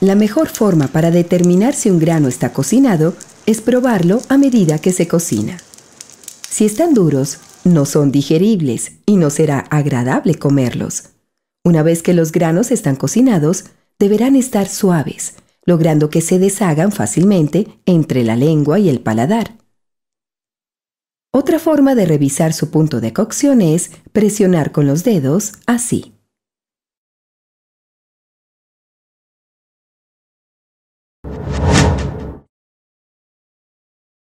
La mejor forma para determinar si un grano está cocinado es probarlo a medida que se cocina. Si están duros, no son digeribles y no será agradable comerlos. Una vez que los granos están cocinados, deberán estar suaves, logrando que se deshagan fácilmente entre la lengua y el paladar. Otra forma de revisar su punto de cocción es presionar con los dedos así.